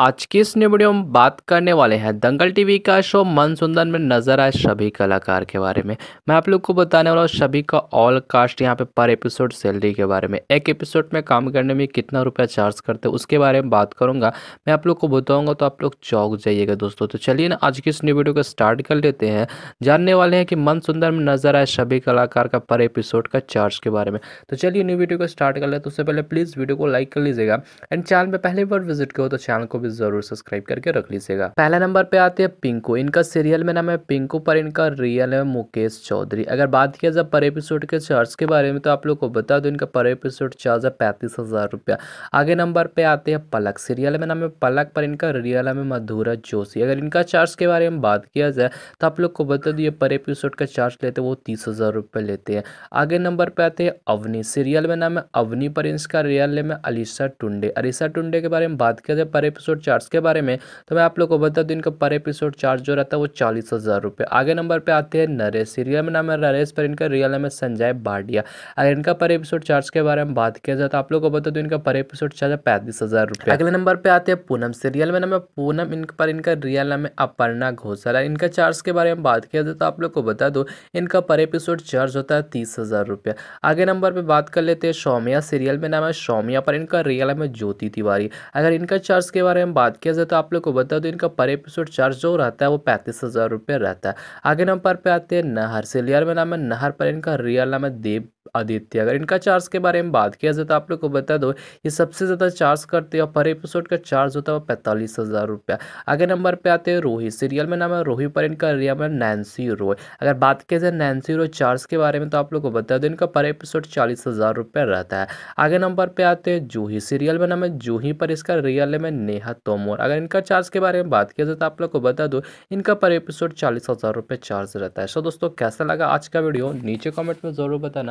आज की इस वीडियो में बात करने वाले हैं दंगल टीवी का शो मन सुंदर में नजर आए सभी कलाकार के बारे में मैं आप लोग को बताने वाला हूँ सभी का ऑल कास्ट यहाँ पे पर एपिसोड सैलरी के बारे में एक एपिसोड में काम करने में कितना रुपया चार्ज करते हैं उसके बारे में बात करूंगा मैं आप लोग को बताऊंगा तो आप लोग चौक जाइएगा दोस्तों तो चलिए ना आज की इस न्यू वीडियो को स्टार्ट कर लेते हैं जानने वाले हैं कि मन सुंदर में नजर आए सभी कलाकार का पर एपिसोड का चार्ज के बारे में तो चलिए न्यू वीडियो को स्टार्ट कर लेते तो उससे पहले प्लीज़ वीडियो को लाइक कर लीजिएगा एंड चैनल में पहली बार विजिट करो तो चैनल को भी जरूर सब्सक्राइब करके रख लीजिएगा पहले नंबर पे आते हैं पिंकू इनका सीरियल में नाम है पिंकू पर इनका रियल है मुकेश चौधरी अगर बात किया जाए पर एपिसोड के चार्ज के बारे में तो आप लोग को बता दो इनका पर एपिसोड चार्ज है पैंतीस हजार रुपया आगे नंबर पे आते हैं पलक सीरियल में नाम है पलक पर इनका रियल है मधुरा जोशी अगर इनका चार्ज के बारे में बात किया जाए तो आप लोग को बता दो ये पर एपिसोड का चार्ज लेते हैं वो तीस हज़ार लेते हैं आगे नंबर पे आते हैं अवनी सीरियल में नाम है अवनी पर इसका रियल है अलीसा टुंडे अलीसा टुंडे के बारे में बात किया जाए पर एपिसोड एपिसोड चार्ज के बारे में तो मैं आप लोग को बता दूँ इनका पर एपिसोड चार्ज जो रहता है वो चालीस हज़ार रुपये आगे नंबर पर आते हैं नरेश सीरियल में नाम है नरेश पर इनका रियल नाम है संजय बाडिया अगर इनका पर एपिसोड चार्ज के बारे में बात किया जाए तो आप लोग को बता दूँ इनका पर एपिसोड चार्ज है पैंतीस हज़ार रुपये अगले नंबर पर आते हैं पूनम सीरियल में नाम है पूनम इन पर इनका रियल नाम है अपर्णा घोषाल इनका चार्ज के बारे में बात किया जाए तो आप लोग को बता दो इनका पर एपिसोड चार्ज होता है तीस हज़ार रुपये आगे नंबर पर बात कर लेते हैं सौम्या सीरियल में नाम है सौम्या पर इनका रियल नाम है ज्योति तिवारी अगर इनका चार्ज के बारे में बात किया जाए तो आप लोग को बता दो इनका पर एपिसोड चार्ज जो रहता है वो पैंतीस हज़ार रुपये रहता है आगे नंबर पे आते हैं नहर सेलियर में नाम है नहर पर इनका रियल नाम है देव आदित्य अगर इनका चार्ज के बारे में बात किया जाए तो आप लोग को बता दो ये सबसे ज़्यादा चार्ज करते हैं पर एपिसोड का चार्ज होता है वो पैंतालीस हज़ार रुपया आगे नंबर पे आते हैं रोही सीरियल में नाम है रोही पर इनका रियल में नैन्सी रोय अगर बात किया जाए नैन्सी रोय चार्ज के बारे में तो आप लोग को बता दो इनका पर एपिसोड चालीस रुपया रहता है आगे नंबर पर आते हैं जूही सीरियल में नाम है जूही पर इसका रियल में नेहा तोमोर अगर इनका चार्ज के बारे में बात किया जाए तो आप लोग को बता दो इनका पर एपिसोड चालीस हज़ार रुपये चार्ज रहता है सो दोस्तों कैसा लगा आज का वीडियो नीचे कॉमेंट में ज़रूर बताना